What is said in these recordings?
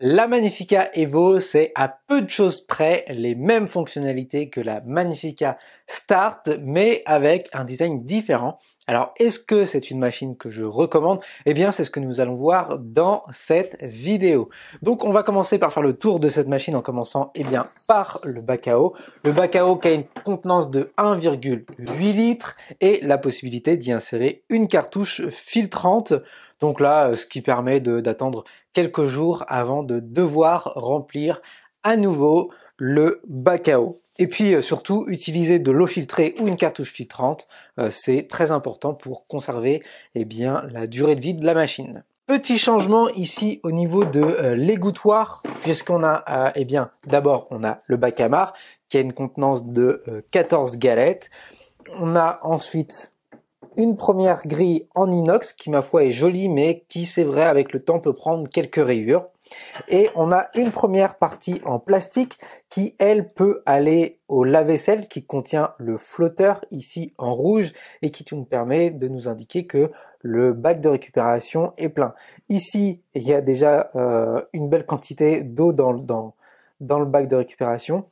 La Magnifica Evo, c'est à peu de choses près les mêmes fonctionnalités que la Magnifica Start, mais avec un design différent. Alors, est-ce que c'est une machine que je recommande Eh bien, c'est ce que nous allons voir dans cette vidéo. Donc, on va commencer par faire le tour de cette machine en commençant, eh bien, par le Bacao. Le Bacao qui a une contenance de 1,8 litres et la possibilité d'y insérer une cartouche filtrante. Donc là, ce qui permet d'attendre quelques jours avant de devoir remplir à nouveau le eau. Et puis euh, surtout, utiliser de l'eau filtrée ou une cartouche filtrante, euh, c'est très important pour conserver eh bien, la durée de vie de la machine. Petit changement ici au niveau de euh, l'égouttoir, puisqu'on a, eh bien, d'abord on a le bac à marre qui a une contenance de 14 galettes. On a ensuite une première grille en inox qui ma foi est jolie mais qui c'est vrai avec le temps peut prendre quelques rayures. Et on a une première partie en plastique qui, elle, peut aller au lave-vaisselle qui contient le flotteur ici en rouge et qui nous permet de nous indiquer que le bac de récupération est plein. Ici, il y a déjà euh, une belle quantité d'eau dans, dans, dans le bac de récupération.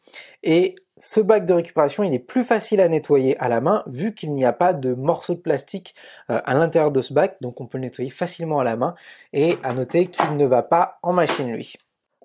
Et ce bac de récupération, il est plus facile à nettoyer à la main vu qu'il n'y a pas de morceaux de plastique euh, à l'intérieur de ce bac, donc on peut le nettoyer facilement à la main. Et à noter qu'il ne va pas en machine lui.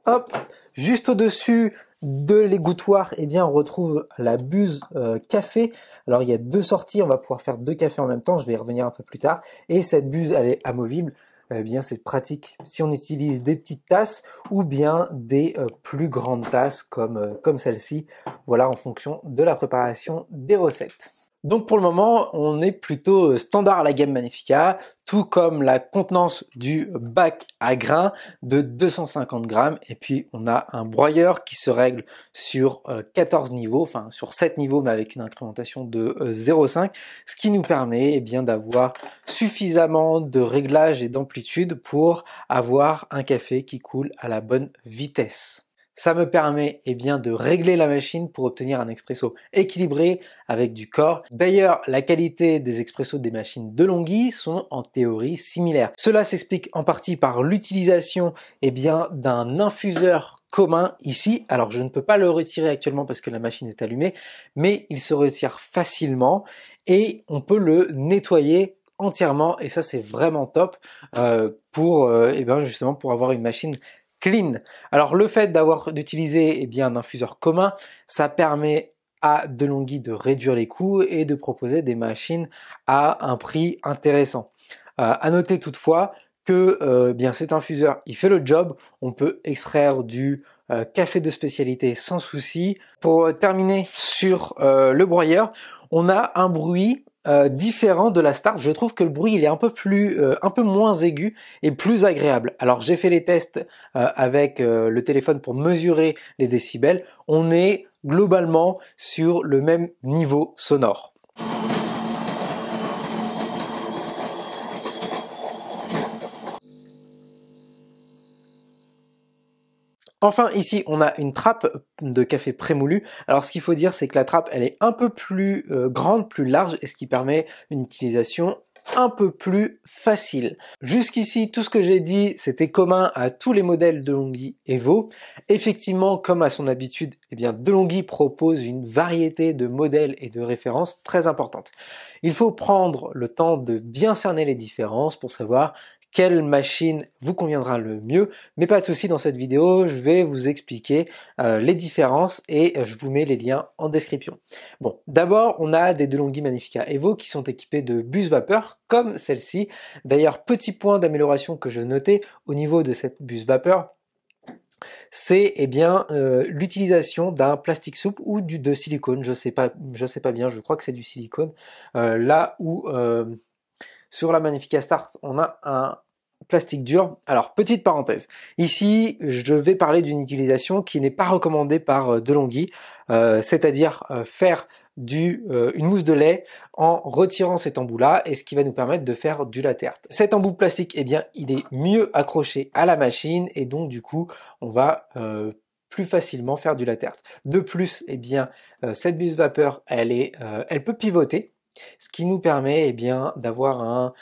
Hop, juste au-dessus de l'égouttoir, et eh bien, on retrouve la buse euh, café. Alors, il y a deux sorties, on va pouvoir faire deux cafés en même temps, je vais y revenir un peu plus tard. Et cette buse, elle est amovible, eh bien c'est pratique si on utilise des petites tasses ou bien des euh, plus grandes tasses comme, euh, comme celle-ci. Voilà en fonction de la préparation des recettes. Donc pour le moment, on est plutôt euh, standard à la gamme Magnifica, tout comme la contenance du bac à grains de 250 grammes. Et puis on a un broyeur qui se règle sur 14 euh, niveaux, enfin sur 7 niveaux, mais avec une incrémentation de 0,5, euh, ce qui nous permet eh bien d'avoir suffisamment de réglage et d'amplitude pour avoir un café qui coule à la bonne vitesse. Ça me permet eh bien, de régler la machine pour obtenir un expresso équilibré avec du corps. D'ailleurs, la qualité des expressos des machines de Longhi sont en théorie similaires. Cela s'explique en partie par l'utilisation eh bien, d'un infuseur commun ici. Alors je ne peux pas le retirer actuellement parce que la machine est allumée, mais il se retire facilement et on peut le nettoyer entièrement et ça c'est vraiment top euh, pour euh, eh justement pour avoir une machine clean. Alors le fait d'avoir d'utiliser eh bien un infuseur commun, ça permet à DeLonghi de réduire les coûts et de proposer des machines à un prix intéressant. Euh, à noter toutefois que euh, bien cet infuseur, il fait le job. On peut extraire du euh, café de spécialité sans souci. Pour terminer sur euh, le broyeur, on a un bruit euh, différent de la Start. Je trouve que le bruit il est un peu plus, euh, un peu moins aigu et plus agréable. Alors j'ai fait les tests euh, avec le téléphone pour mesurer les décibels. On est globalement sur le même niveau sonore. Enfin ici on a une trappe de café prémoulue. Alors ce qu'il faut dire c'est que la trappe elle est un peu plus euh, grande, plus large et ce qui permet une utilisation un peu plus facile. Jusqu'ici, tout ce que j'ai dit, c'était commun à tous les modèles de Longhi Evo. Effectivement, comme à son habitude, eh bien, DeLonghi propose une variété de modèles et de références très importantes. Il faut prendre le temps de bien cerner les différences pour savoir quelle machine vous conviendra le mieux. Mais pas de souci, dans cette vidéo, je vais vous expliquer euh, les différences et euh, je vous mets les liens en description. Bon, d'abord, on a des DeLonghi Magnifica Evo qui sont équipés de bus vapeur comme celle-ci. D'ailleurs, petit point d'amélioration que je notais au niveau de cette bus vapeur, c'est eh bien euh, l'utilisation d'un plastique souple ou du, de silicone. Je sais pas, je sais pas bien. Je crois que c'est du silicone. là où sur la Magnifica Start, on a un plastique dur. Alors, petite parenthèse. Ici, je vais parler d'une utilisation qui n'est pas recommandée par euh, Delonghi, euh, c'est-à-dire euh, faire du, euh, une mousse de lait en retirant cet embout-là et ce qui va nous permettre de faire du laterte. Cet embout plastique, eh bien, il est mieux accroché à la machine et donc, du coup, on va plus facilement faire du laterte. De plus, eh bien, cette buse vapeur, elle est, elle peut pivoter ce qui nous permet eh bien d'avoir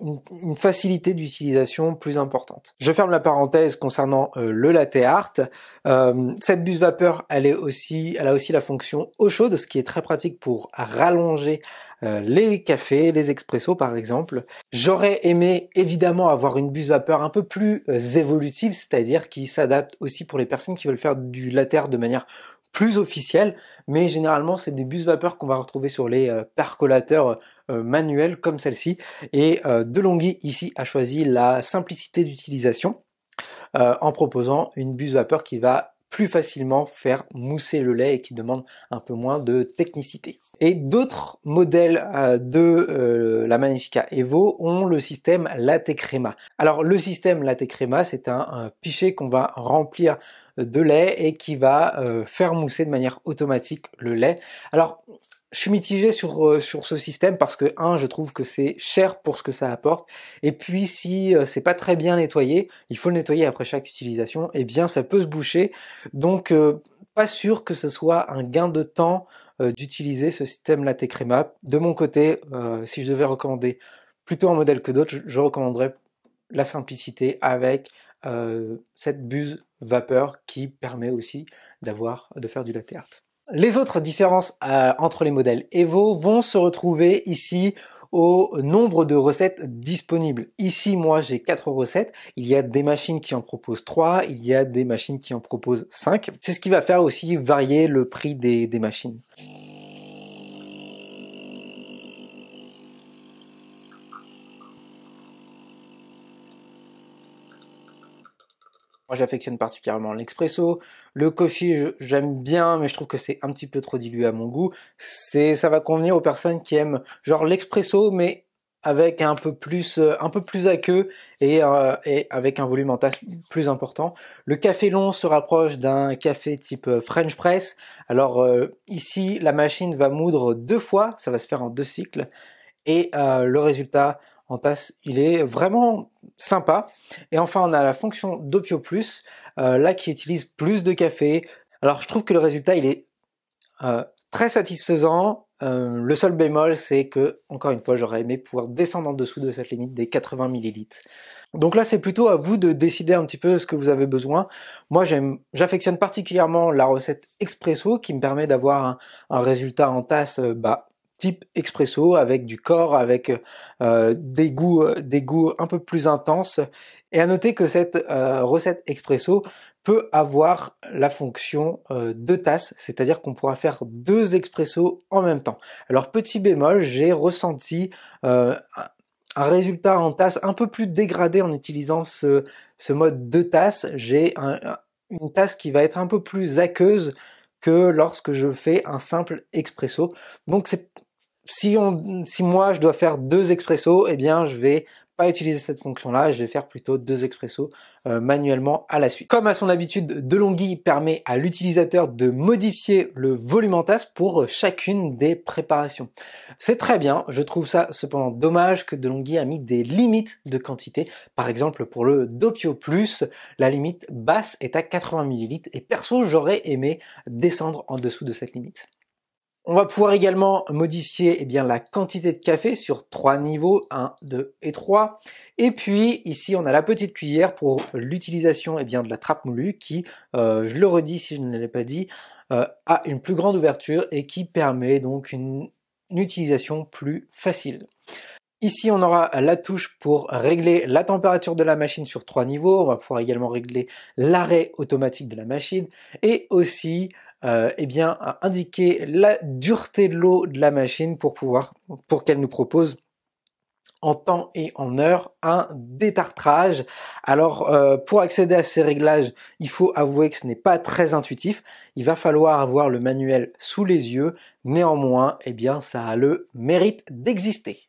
une, facilité d'utilisation plus importante. Je ferme la parenthèse concernant euh, le latte art. Euh, cette buse vapeur, elle est aussi, elle a aussi la fonction eau chaude, ce qui est très pratique pour rallonger euh, les cafés, les expressos par exemple. J'aurais aimé évidemment avoir une buse vapeur un peu plus évolutive, c'est-à-dire qui s'adapte aussi pour les personnes qui veulent faire du latte art de manière plus officiel, mais généralement c'est des bus vapeur qu'on va retrouver sur les euh, percolateurs euh, manuels comme celle-ci. Et euh, Delonghi ici a choisi la simplicité d'utilisation en proposant une bus vapeur qui va plus facilement faire mousser le lait et qui demande un peu moins de technicité. Et d'autres modèles euh, de euh, la Magnifica Evo ont le système Latte Crema. Alors le système Latte Crema, c'est un, pichet qu'on va remplir de lait et qui va euh, faire mousser de manière automatique le lait. Alors je suis mitigé sur euh, sur ce système parce que un, je trouve que c'est cher pour ce que ça apporte, et puis si euh, c'est pas très bien nettoyé, il faut le nettoyer après chaque utilisation, et eh bien ça peut se boucher. Donc euh, pas sûr que ce soit un gain de temps d'utiliser ce système latte crema. De mon côté, si je devais recommander plutôt un modèle que d'autres, je, recommanderais la simplicité avec cette buse vapeur qui permet aussi d'avoir de faire du latte art. Les autres différences euh, entre les modèles Evo vont se retrouver ici au nombre de recettes disponibles. Ici, moi, j'ai quatre recettes. Il y a des machines qui en proposent 3, il y a des machines qui en proposent 5. C'est ce qui va faire aussi varier le prix des machines. j'affectionne particulièrement l'expresso. Le coffee, j'aime bien, mais je trouve que c'est un petit peu trop dilué à mon goût. C'est, ça va convenir aux personnes qui aiment genre l'expresso, mais avec un peu plus, euh, un peu plus aqueux et, euh, et avec un volume en tasse plus important. Le café long se rapproche d'un café type euh, French press. Alors ici, la machine va moudre deux fois, ça va se faire en deux cycles, et le résultat en tasse, il est vraiment sympa. Et enfin, on a la fonction Dopio Plus, euh, là qui utilise plus de café. Alors, je trouve que le résultat, il est euh, très satisfaisant. Euh, le seul bémol, c'est que, encore une fois, j'aurais aimé pouvoir descendre en dessous de cette limite des 80 ml Donc là, c'est plutôt à vous de décider un petit peu ce que vous avez besoin. Moi, j'aime j'affectionne particulièrement la recette expresso qui me permet d'avoir un, résultat en tasse bas type expresso avec du corps, avec euh, des goûts, euh, des goûts un peu plus intenses. Et à noter que cette euh, recette expresso peut avoir la fonction de tasse, c'est-à-dire qu'on pourra faire deux expresso en même temps. Alors petit bémol, j'ai ressenti un résultat en tasse un peu plus dégradé en utilisant ce, mode de tasse. J'ai une tasse qui va être un peu plus aqueuse que lorsque je fais un simple expresso. Donc c'est si, moi je dois faire deux expressos, eh bien je vais pas utiliser cette fonction-là, je vais faire plutôt deux expressos euh, manuellement à la suite. Comme à son habitude, DeLonghi permet à l'utilisateur de modifier le volume en tasse pour euh, chacune des préparations. C'est très bien, je trouve ça cependant dommage que DeLonghi a mis des limites de quantité. Par exemple, pour le Doppio Plus, la limite basse est à 80 ml et perso, j'aurais aimé descendre en dessous de cette limite. On va pouvoir également modifier eh bien, la quantité de café sur trois niveaux, 1, 2 et 3. Et puis ici, on a la petite cuillère pour l'utilisation eh de la trappe moulue qui, euh, je le redis si je ne l'ai pas dit, euh, a une plus grande ouverture et qui permet donc une, une utilisation plus facile. Ici, on aura la touche pour régler la température de la machine sur trois niveaux. On va pouvoir également régler l'arrêt automatique de la machine et aussi euh, eh bien, indiquer la dureté de l'eau de la machine pour pouvoir, pour qu'elle nous propose en temps et en heure un détartrage. Alors euh, pour accéder à ces réglages, il faut avouer que ce n'est pas très intuitif. Il va falloir avoir le manuel sous les yeux. Néanmoins, eh bien ça a le mérite d'exister.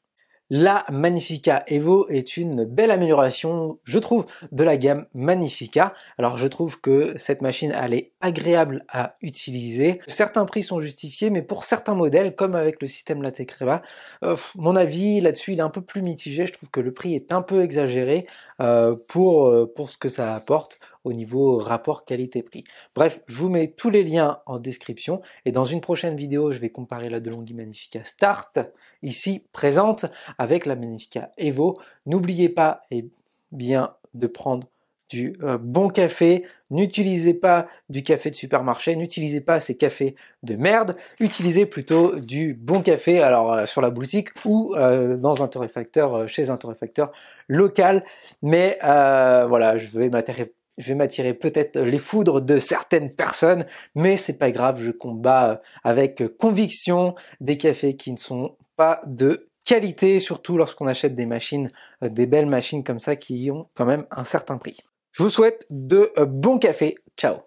La Magnifica Evo est une belle amélioration, je trouve, de la gamme Magnifica. Alors je trouve que cette machine, elle est agréable à utiliser. Certains prix sont justifiés, mais pour certains modèles, comme avec le système Latte Creva, euh, mon avis là-dessus, il est un peu plus mitigé. Je trouve que le prix est un peu exagéré euh, pour, euh, pour ce que ça apporte au niveau rapport qualité-prix. Bref, je vous mets tous les liens en description et dans une prochaine vidéo, je vais comparer la DeLonghi Magnifica Start, ici présente, avec la Magnifica Evo. N'oubliez pas et eh bien de prendre du euh, bon café. N'utilisez pas du café de supermarché, n'utilisez pas ces cafés de merde, utilisez plutôt du bon café, alors euh, sur la boutique ou euh, dans un torréfacteur, chez un torréfacteur local. Mais voilà, je vais m'intéresser je vais m'attirer peut-être les foudres de certaines personnes, mais c'est pas grave, je combats euh, avec conviction des cafés qui ne sont pas de qualité, surtout lorsqu'on achète des machines, euh, des belles machines comme ça qui ont quand même un certain prix. Je vous souhaite de euh, bons cafés. Ciao